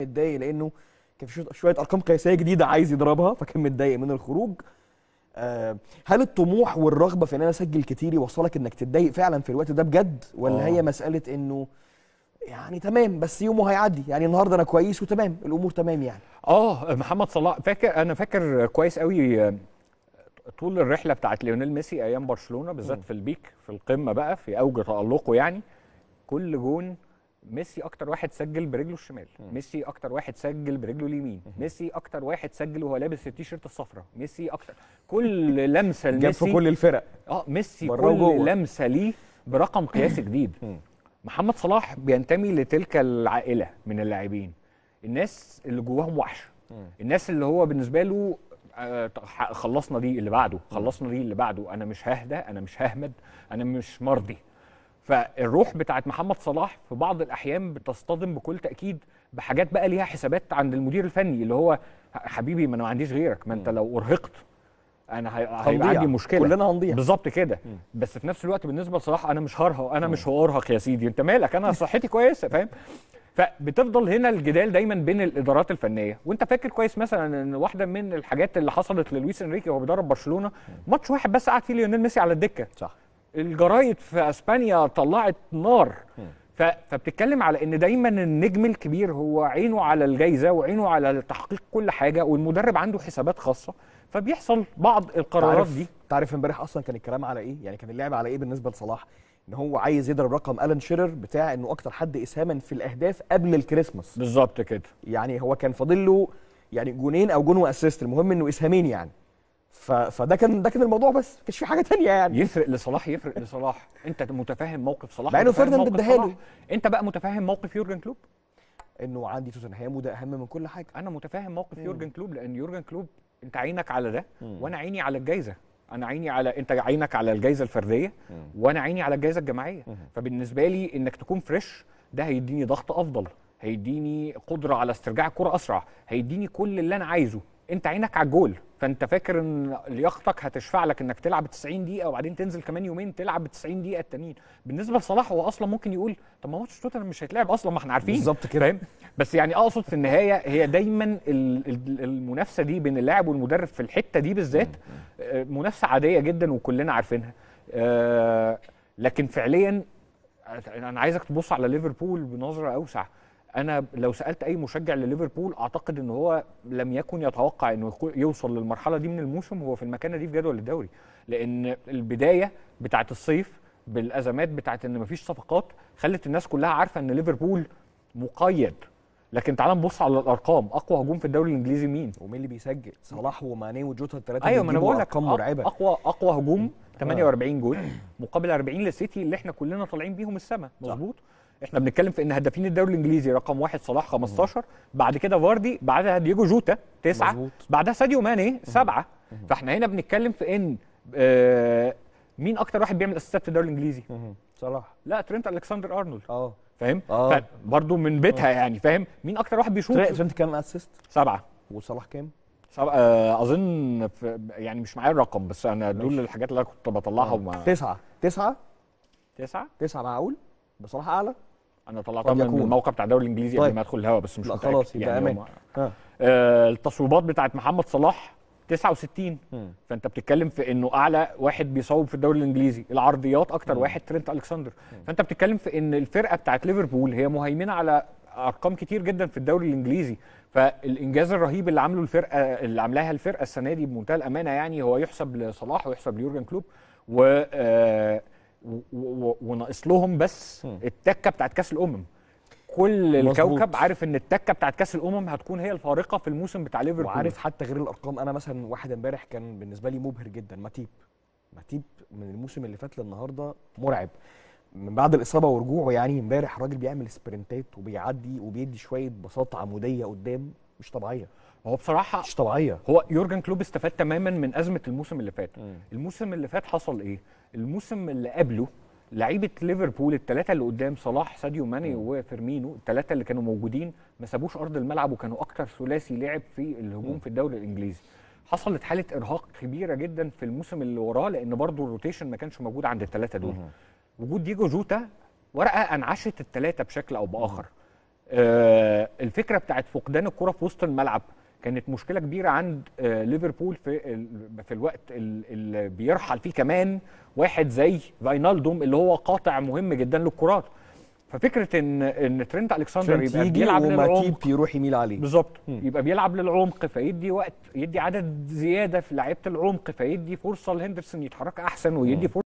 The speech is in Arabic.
متضايق لانه كان في شويه ارقام قياسيه جديده عايز يضربها فكان متضايق من الخروج آه، هل الطموح والرغبه في ان انا اسجل كتير يوصلك انك تتضايق فعلا في الوقت ده بجد ولا أوه. هي مساله انه يعني تمام بس يومه هيعدي يعني النهارده انا كويس وتمام الامور تمام يعني اه محمد صلاح فاكر انا فاكر كويس قوي آه، طول الرحله بتاعت ليونيل ميسي ايام برشلونه بالذات في البيك في القمه بقى في اوج تالقه يعني كل جون ميسي اكتر واحد سجل برجله الشمال ميسي اكتر واحد سجل برجله اليمين ميسي اكتر واحد سجل وهو لابس التيشيرت الصفراء ميسي اكتر كل لمسه لميسي جاب في كل الفرق اه ميسي كل جوه. لمسه ليه برقم قياسي جديد محمد صلاح بينتمي لتلك العائله من اللاعبين الناس اللي جواهم وحش الناس اللي هو بالنسبه له آه، خلصنا دي اللي بعده خلصنا دي اللي بعده انا مش ههدى انا مش ههمد انا مش مرضي فالروح بتاعت محمد صلاح في بعض الاحيان بتصطدم بكل تاكيد بحاجات بقى ليها حسابات عند المدير الفني اللي هو حبيبي ما انا ما عنديش غيرك ما انت لو ارهقت انا هيبقى عندي مشكله كلنا هنضيع بالظبط كده بس في نفس الوقت بالنسبه لصلاح انا مش هرهق انا مش هارهق يا سيدي انت مالك انا صحتي كويسه فاهم فبتفضل هنا الجدال دايما بين الادارات الفنيه وانت فاكر كويس مثلا ان واحده من الحاجات اللي حصلت للويس انريكي وهو بيدرب برشلونه ماتش واحد بس قعد فيه ليونيل ميسي على الدكه صح الجرايد في اسبانيا طلعت نار فبتتكلم على ان دايما النجم الكبير هو عينه على الجايزه وعينه على تحقيق كل حاجه والمدرب عنده حسابات خاصه فبيحصل بعض القرارات تعرف دي تعرف امبارح اصلا كان الكلام على ايه يعني كان اللعب على ايه بالنسبه لصلاح ان هو عايز يضرب رقم الان شيرر بتاع انه اكتر حد اسهاما في الاهداف قبل الكريسماس بالظبط كده يعني هو كان فاضل له يعني جونين او جون واسيست المهم انه اسهامين يعني فده كان ده كان الموضوع بس ما كانش في حاجه تانية يعني يفرق لصلاح يفرق لصلاح انت متفاهم موقف صلاح مع انه فيردن بدهاله انت بقى متفاهم موقف يورجن كلوب انه عندي توتنهام وده اهم من كل حاجه انا متفاهم موقف يورجن كلوب لان يورجن كلوب انت عينك على ده مم. وانا عيني على الجايزه انا عيني على انت عينك على الجائزه الفرديه مم. وانا عيني على الجائزه الجماعيه فبالنسبه لي انك تكون فريش ده هيديني ضغط افضل هيديني قدره على استرجاع الكره اسرع هيديني كل اللي انا عايزه انت عينك على الجول فانت فاكر ان لياقتك هتشفع لك انك تلعب 90 دقيقه وبعدين تنزل كمان يومين تلعب 90 دقيقه التانيين بالنسبه لصلاح هو اصلا ممكن يقول طب ما ماتش توتنهام مش هيتلعب اصلا ما احنا عارفين بالظبط كده فاهم بس يعني اقصد في النهايه هي دايما المنافسه دي بين اللاعب والمدرب في الحته دي بالذات آه، منافسه عاديه جدا وكلنا عارفينها آه، لكن فعليا انا عايزك تبص على ليفربول بنظره اوسع انا لو سالت اي مشجع لليفربول اعتقد ان هو لم يكن يتوقع انه يوصل للمرحله دي من الموسم وهو في المكانه دي في جدول الدوري لان البدايه بتاعه الصيف بالازمات بتاعه ان مفيش صفقات خلت الناس كلها عارفه ان ليفربول مقيد لكن تعال نبص على الارقام اقوى هجوم في الدوري الانجليزي مين ومين اللي بيسجل صلاح وماني وجوتا الثلاثه ايوه ما انا بقول لك ارقام مرعبه اقوى اقوى هجوم 48 جول مقابل 40 للسيتي اللي احنا كلنا طالعين بيهم السما مظبوط احنا بنتكلم في ان هدافين الدوري الانجليزي رقم واحد صلاح 15 بعد كده فاردي بعدها ديجو جوتا تسعه مزبوط. بعدها ساديو ماني سبعه فاحنا هنا بنتكلم في ان آه مين اكتر واحد بيعمل اسيستات في الدوري الانجليزي؟ صلاح لا ترينت الكسندر ارنولد اه فاهم؟ اه برضه من بيتها اه. يعني فاهم؟ مين اكتر واحد بيشوط؟ ترينت كام اسيست؟ سبعه وصلاح كام؟ آه، اظن يعني مش معايا الرقم بس انا دول الحاجات اللي انا كنت بطلعها اه. وما تسعه تسعه تسعه تسعه معقول؟ بصراحه اعلى انا طلعتها من الموقع بتاع الدوري الانجليزي طيب. قبل ما ادخل الهوا بس مش متأكد خلاص يبقى يعني امان آه. آه. التصويبات بتاعت محمد صلاح 69 مم. فانت بتتكلم في انه اعلى واحد بيصوب في الدوري الانجليزي العرضيات اكتر مم. واحد ترينت الكسندر مم. فانت بتتكلم في ان الفرقه بتاعت ليفربول هي مهيمنه على ارقام كتير جدا في الدوري الانجليزي فالانجاز الرهيب اللي عامله الفرقه اللي عاملاها الفرقه السنه دي بمنتهى الامانه يعني هو يحسب لصلاح ويحسب ليورجن كلوب و آه وناقص لهم بس التكه بتاعت كاس الامم كل الكوكب عارف ان التكه بتاعت كاس الامم هتكون هي الفارقه في الموسم بتاع ليفربول وعارف حتى غير الارقام انا مثلا واحد امبارح كان بالنسبه لي مبهر جدا ماتيب ماتيب من الموسم اللي فات للنهارده مرعب من بعد الاصابه ورجوعه يعني امبارح راجل بيعمل سبرنتات وبيعدي وبيدي شويه بساطه عموديه قدام مش طبيعيه هو بصراحه مش طبيعيه هو يورجن كلوب استفاد تماما من ازمه الموسم اللي فات مم. الموسم اللي فات حصل ايه الموسم اللي قبله لعيبه ليفربول الثلاثه اللي قدام صلاح ساديو ماني وفيرمينو الثلاثه اللي كانوا موجودين ما سابوش ارض الملعب وكانوا اكتر ثلاثي لعب في الهجوم مم. في الدوري الانجليزي حصلت حاله ارهاق كبيره جدا في الموسم اللي وراه لان برضه الروتيشن ما كانش موجود عند الثلاثه دول مم. وجود ديجو جوتا ورقه انعشت الثلاثه بشكل او باخر آه، الفكره بتاعت فقدان الكره في وسط الملعب كانت مشكله كبيره عند آه، ليفربول في في الوقت اللي بيرحل فيه كمان واحد زي فاينالدوم اللي هو قاطع مهم جدا للكرات ففكره ان ان ترينت الكسندر يبقى بيلعب للعمق يروح يميل عليه بالظبط يبقى بيلعب للعمق فيدي وقت يدي عدد زياده في لعيبه العمق فيدي فرصه لهندرسون يتحرك احسن ويدي فرصه